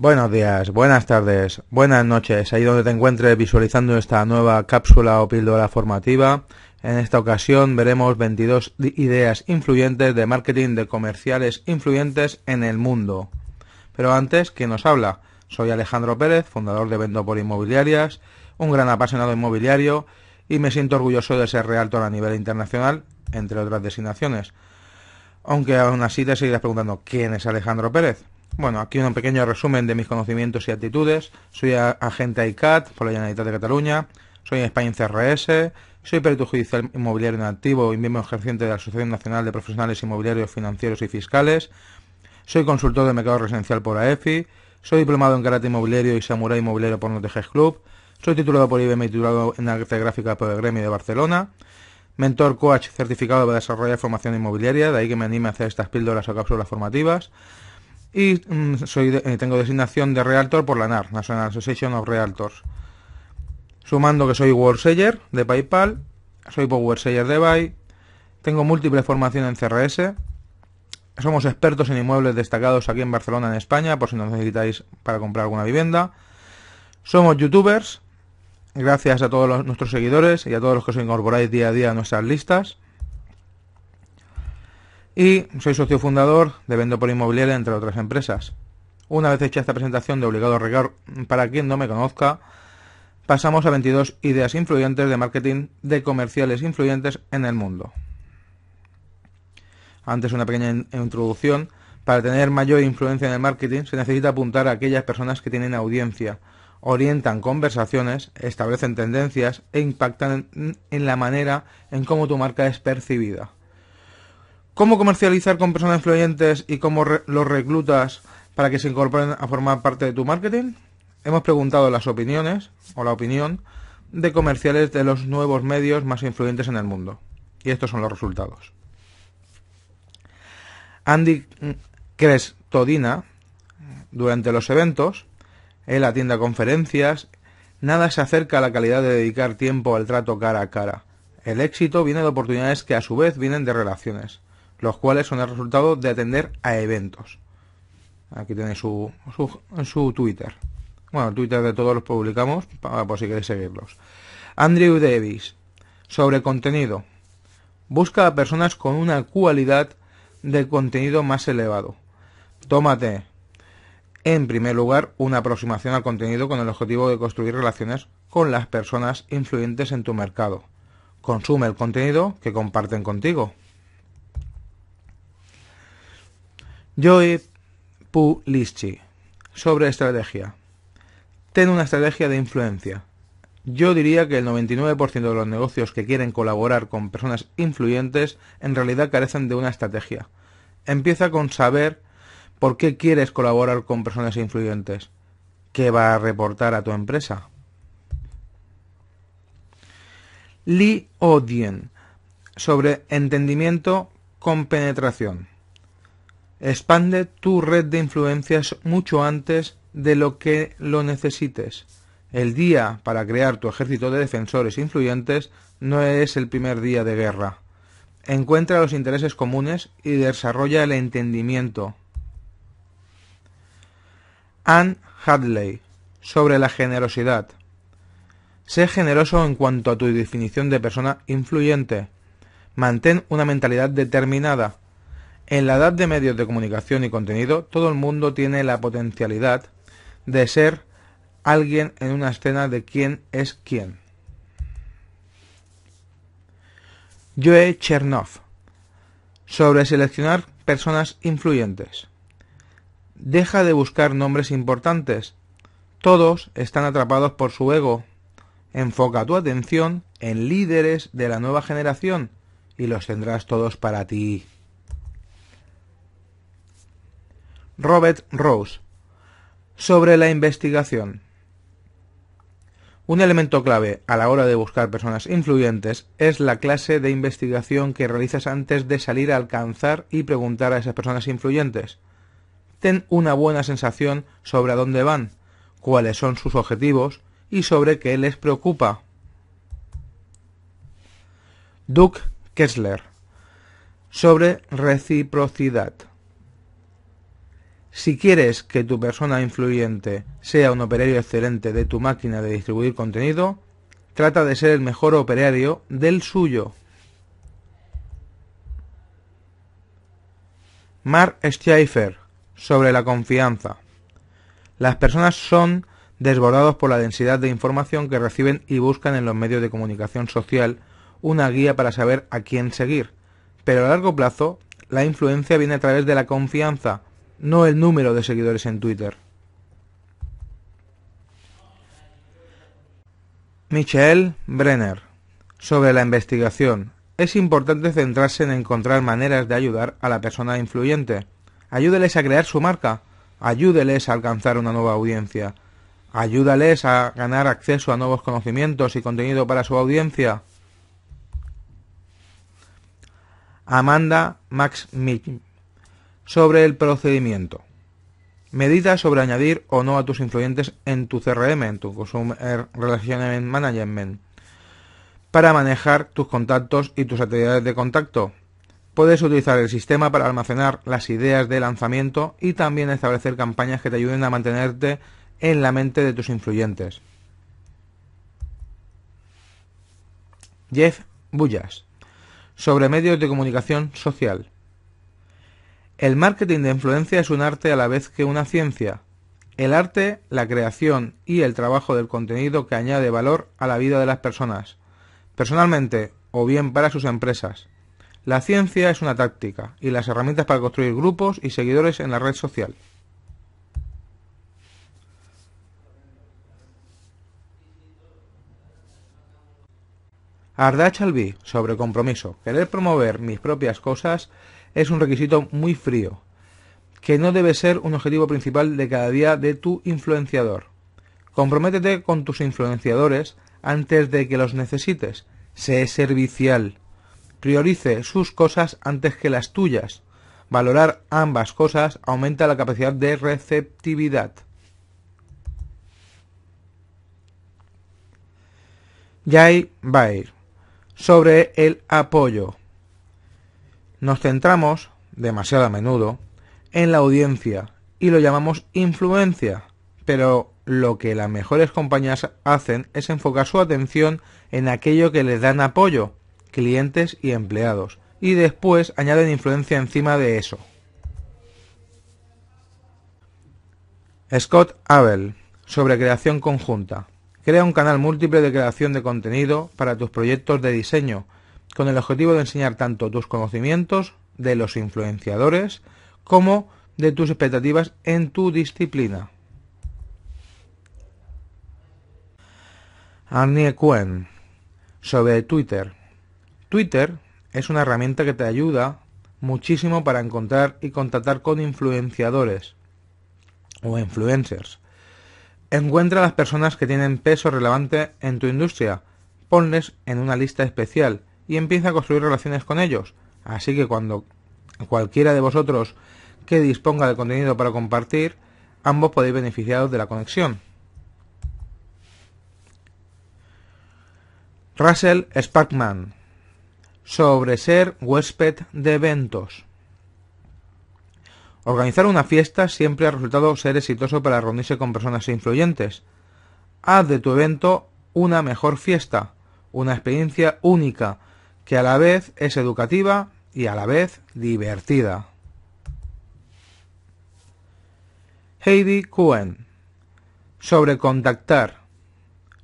Buenos días, buenas tardes, buenas noches, ahí donde te encuentres visualizando esta nueva cápsula o píldora formativa. En esta ocasión veremos 22 ideas influyentes de marketing de comerciales influyentes en el mundo. Pero antes, ¿quién nos habla? Soy Alejandro Pérez, fundador de Vendo por Inmobiliarias, un gran apasionado inmobiliario y me siento orgulloso de ser realtor a nivel internacional, entre otras designaciones. Aunque aún así te seguirás preguntando, ¿quién es Alejandro Pérez? Bueno, aquí un pequeño resumen de mis conocimientos y actitudes. Soy agente ICAT por la Generalitat de Cataluña, soy en España en CRS, soy perito judicial inmobiliario en activo y miembro ejerciente de la Asociación Nacional de Profesionales Inmobiliarios Financieros y Fiscales, soy consultor de mercado residencial por AEFI, soy diplomado en karate inmobiliario y samurái inmobiliario por Notejes Club, soy titulado por IBM e y titulado en arte gráfica por el Gremio de Barcelona, mentor coach certificado para desarrollar formación inmobiliaria, de ahí que me anime a hacer estas píldoras o cápsulas formativas, y mm, soy eh, tengo designación de Realtor por la NAR, National Association of Realtors. Sumando que soy Wordseller de PayPal, soy PowerSeller de Buy, tengo múltiple formación en CRS, somos expertos en inmuebles destacados aquí en Barcelona, en España, por si nos necesitáis para comprar alguna vivienda. Somos youtubers, gracias a todos nuestros seguidores y a todos los que os incorporáis día a día a nuestras listas. Y soy socio fundador de Vendo por Inmobiliaria, entre otras empresas. Una vez hecha esta presentación de obligado rigor para quien no me conozca, pasamos a 22 ideas influyentes de marketing de comerciales influyentes en el mundo. Antes una pequeña introducción. Para tener mayor influencia en el marketing se necesita apuntar a aquellas personas que tienen audiencia, orientan conversaciones, establecen tendencias e impactan en la manera en cómo tu marca es percibida. ¿Cómo comercializar con personas influyentes y cómo los reclutas para que se incorporen a formar parte de tu marketing? Hemos preguntado las opiniones, o la opinión, de comerciales de los nuevos medios más influyentes en el mundo. Y estos son los resultados. Andy mm, Todina durante los eventos, él atiende conferencias, nada se acerca a la calidad de dedicar tiempo al trato cara a cara. El éxito viene de oportunidades que a su vez vienen de relaciones los cuales son el resultado de atender a eventos. Aquí tenéis su, Twitter. Bueno, el Twitter de todos los publicamos, para, por si queréis seguirlos. Andrew Davis, sobre contenido. Busca a personas con una cualidad de contenido más elevado. Tómate, en primer lugar, una aproximación al contenido con el objetivo de construir relaciones con las personas influyentes en tu mercado. Consume el contenido que comparten contigo. Joe Pulisci sobre estrategia. Ten una estrategia de influencia. Yo diría que el 99% de los negocios que quieren colaborar con personas influyentes en realidad carecen de una estrategia. Empieza con saber por qué quieres colaborar con personas influyentes. ¿Qué va a reportar a tu empresa? Lee Odien sobre entendimiento con penetración. Expande tu red de influencias mucho antes de lo que lo necesites. El día para crear tu ejército de defensores influyentes no es el primer día de guerra. Encuentra los intereses comunes y desarrolla el entendimiento. Anne Hadley sobre la generosidad. Sé generoso en cuanto a tu definición de persona influyente. Mantén una mentalidad determinada en la edad de medios de comunicación y contenido, todo el mundo tiene la potencialidad de ser alguien en una escena de quién es quién. Joe Chernoff sobre seleccionar personas influyentes. Deja de buscar nombres importantes. Todos están atrapados por su ego. Enfoca tu atención en líderes de la nueva generación y los tendrás todos para ti. Robert Rose sobre la investigación. Un elemento clave a la hora de buscar personas influyentes es la clase de investigación que realizas antes de salir a alcanzar y preguntar a esas personas influyentes. Ten una buena sensación sobre a dónde van, cuáles son sus objetivos y sobre qué les preocupa. Duke Kessler sobre reciprocidad. Si quieres que tu persona influyente sea un operario excelente de tu máquina de distribuir contenido, trata de ser el mejor operario del suyo. Mark schaeffer sobre la confianza. Las personas son desbordados por la densidad de información que reciben y buscan en los medios de comunicación social una guía para saber a quién seguir. Pero a largo plazo, la influencia viene a través de la confianza, no el número de seguidores en Twitter. Michelle Brenner. Sobre la investigación. Es importante centrarse en encontrar maneras de ayudar a la persona influyente. Ayúdeles a crear su marca. Ayúdeles a alcanzar una nueva audiencia. Ayúdales a ganar acceso a nuevos conocimientos y contenido para su audiencia. Amanda Max Mich sobre el procedimiento. Medita sobre añadir o no a tus influyentes en tu CRM, en tu Consumer Relationship Management, para manejar tus contactos y tus actividades de contacto. Puedes utilizar el sistema para almacenar las ideas de lanzamiento y también establecer campañas que te ayuden a mantenerte en la mente de tus influyentes. Jeff Bullas sobre medios de comunicación social. El marketing de influencia es un arte a la vez que una ciencia. El arte, la creación y el trabajo del contenido que añade valor a la vida de las personas, personalmente o bien para sus empresas. La ciencia es una táctica y las herramientas para construir grupos y seguidores en la red social. Ardach sobre compromiso. Querer promover mis propias cosas es un requisito muy frío, que no debe ser un objetivo principal de cada día de tu influenciador. Comprométete con tus influenciadores antes de que los necesites. Sé servicial. Priorice sus cosas antes que las tuyas. Valorar ambas cosas aumenta la capacidad de receptividad. Jai Bair sobre el apoyo. Nos centramos, demasiado a menudo, en la audiencia y lo llamamos influencia, pero lo que las mejores compañías hacen es enfocar su atención en aquello que les dan apoyo, clientes y empleados, y después añaden influencia encima de eso. Scott Abel, sobre creación conjunta. Crea un canal múltiple de creación de contenido para tus proyectos de diseño con el objetivo de enseñar tanto tus conocimientos de los influenciadores como de tus expectativas en tu disciplina. Annie Quinn... sobre Twitter. Twitter es una herramienta que te ayuda muchísimo para encontrar y contactar con influenciadores o influencers. Encuentra a las personas que tienen peso relevante en tu industria, ponles en una lista especial y empieza a construir relaciones con ellos. Así que cuando cualquiera de vosotros que disponga de contenido para compartir, ambos podéis beneficiaros de la conexión. Russell Sparkman sobre ser huésped de eventos. Organizar una fiesta siempre ha resultado ser exitoso para reunirse con personas influyentes. Haz de tu evento una mejor fiesta, una experiencia única, que a la vez es educativa y a la vez divertida. Heidi Cohen sobre contactar.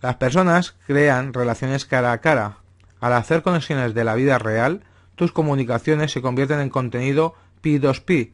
Las personas crean relaciones cara a cara. Al hacer conexiones de la vida real, tus comunicaciones se convierten en contenido P2P,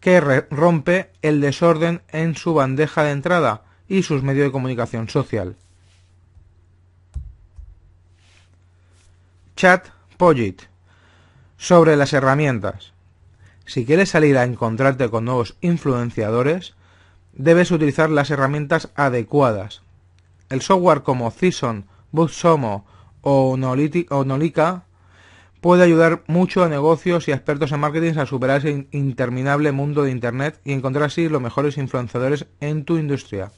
que rompe el desorden en su bandeja de entrada y sus medios de comunicación social. Chat Pollit sobre las herramientas. Si quieres salir a encontrarte con nuevos influenciadores, debes utilizar las herramientas adecuadas. El software como Cison, BuzzSumo o Nolika puede ayudar mucho a negocios y expertos en marketing a superar ese interminable mundo de Internet y encontrar así los mejores influenciadores en tu industria.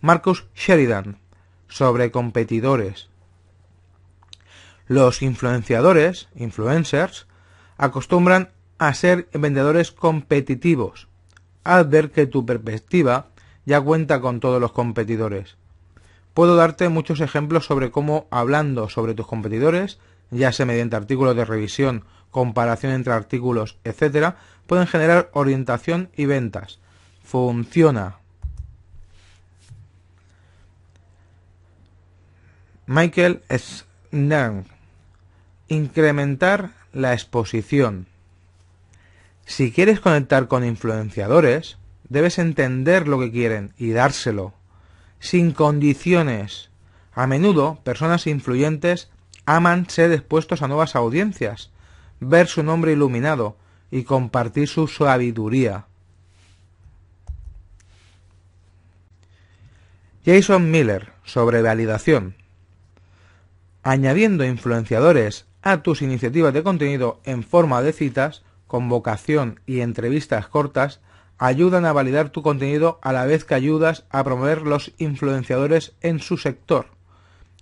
Marcus Sheridan sobre competidores. Los influenciadores, influencers, acostumbran a ser vendedores competitivos, al ver que tu perspectiva ya cuenta con todos los competidores. Puedo darte muchos ejemplos sobre cómo hablando sobre tus competidores, ya sea mediante artículos de revisión, comparación entre artículos, etc., pueden generar orientación y ventas. Funciona, Michael Snang. Incrementar la exposición. Si quieres conectar con influenciadores, debes entender lo que quieren y dárselo. Sin condiciones. A menudo, personas influyentes aman ser expuestos a nuevas audiencias, ver su nombre iluminado y compartir su sabiduría. Jason Miller sobre validación añadiendo influenciadores a tus iniciativas de contenido en forma de citas, convocación y entrevistas cortas ayudan a validar tu contenido a la vez que ayudas a promover los influenciadores en su sector.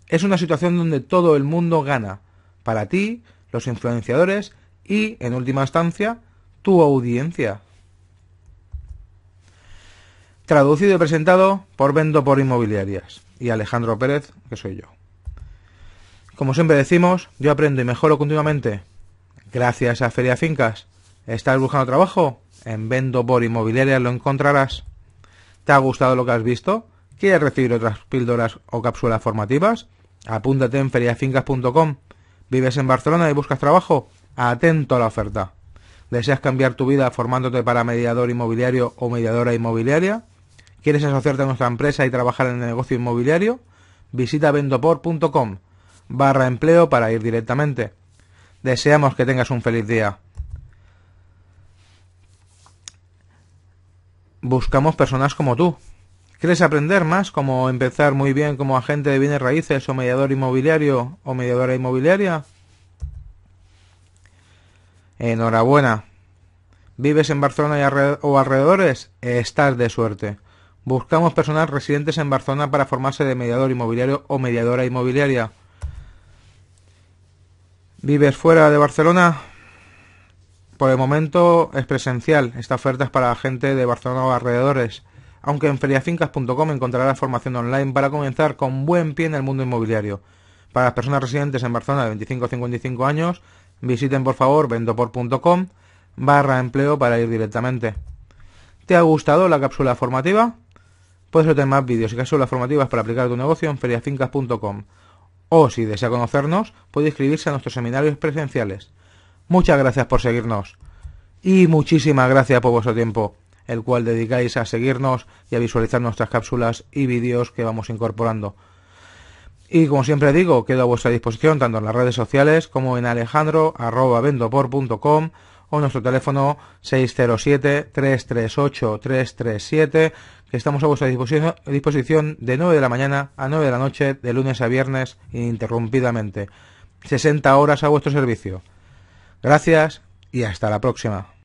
Es una situación donde todo el mundo gana, para ti, los influenciadores y, en última instancia, tu audiencia. Traducido y presentado por Vendo por Inmobiliarias y Alejandro Pérez, que soy yo. Como siempre decimos, yo aprendo y mejoro continuamente. Gracias a Feria Fincas. ¿Estás buscando trabajo? En Vendo por Inmobiliaria lo encontrarás. ¿Te ha gustado lo que has visto? ¿Quieres recibir otras píldoras o cápsulas formativas? Apúntate en feriafincas.com. ¿Vives en Barcelona y buscas trabajo? Atento a la oferta. ¿Deseas cambiar tu vida formándote para mediador inmobiliario o mediadora inmobiliaria? ¿Quieres asociarte a nuestra empresa y trabajar en el negocio inmobiliario? Visita vendopor.com barra empleo para ir directamente. Deseamos que tengas un feliz día. Buscamos personas como tú. ¿Quieres aprender más cómo empezar muy bien como agente de bienes raíces o mediador inmobiliario o mediadora inmobiliaria? Enhorabuena. ¿Vives en Barcelona o alrededores? Estás de suerte. Buscamos personas residentes en Barcelona para formarse de mediador inmobiliario o mediadora inmobiliaria. ¿Vives fuera de Barcelona? Por el momento es presencial. Esta oferta es para la gente de Barcelona o alrededores. Aunque en feriafincas.com encontrarás formación online para comenzar con buen pie en el mundo inmobiliario. Para las personas residentes en Barcelona de 25 a 55 años, visiten por favor vendopor.com barra empleo para ir directamente. ¿Te ha gustado la cápsula formativa? Puedes ver más vídeos y cápsulas formativas para aplicar tu negocio en feriafincas.com. O, si desea conocernos, puede inscribirse a nuestros seminarios presenciales. Muchas gracias por seguirnos. Y muchísimas gracias por vuestro tiempo, el cual dedicáis a seguirnos y a visualizar nuestras cápsulas y vídeos que vamos incorporando. Y como siempre digo, quedo a vuestra disposición tanto en las redes sociales como en alejandro.vendopor.com o nuestro teléfono 607-338-337, que estamos a vuestra disposición de 9 de la mañana a 9 de la noche, de lunes a viernes, ininterrumpidamente. 60 horas a vuestro servicio. Gracias y hasta la próxima.